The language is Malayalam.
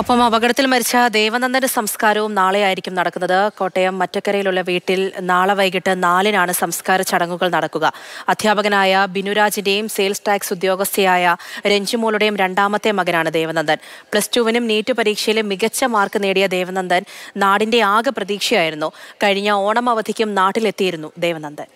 ഒപ്പം അപകടത്തിൽ മരിച്ച ദേവനന്ദന്റെ സംസ്കാരവും ആയിരിക്കും നടക്കുന്നത് കോട്ടയം മറ്റക്കരയിലുള്ള വീട്ടിൽ നാളെ വൈകിട്ട് നാലിനാണ് സംസ്കാര ചടങ്ങുകൾ നടക്കുക അധ്യാപകനായ ബിനുരാജിന്റെയും സെയിൽസ് ടാക്സ് ഉദ്യോഗസ്ഥയായ രഞ്ജുമോളുടെയും രണ്ടാമത്തെ മകനാണ് ദേവനന്ദൻ പ്ലസ് ടുവിനും നീറ്റ് പരീക്ഷയിലും മികച്ച മാർക്ക് നേടിയ ദേവനന്ദൻ നാടിന്റെ ആകെ പ്രതീക്ഷയായിരുന്നു കഴിഞ്ഞ ഓണം അവധിക്കും നാട്ടിലെത്തിയിരുന്നു ദേവനന്ദൻ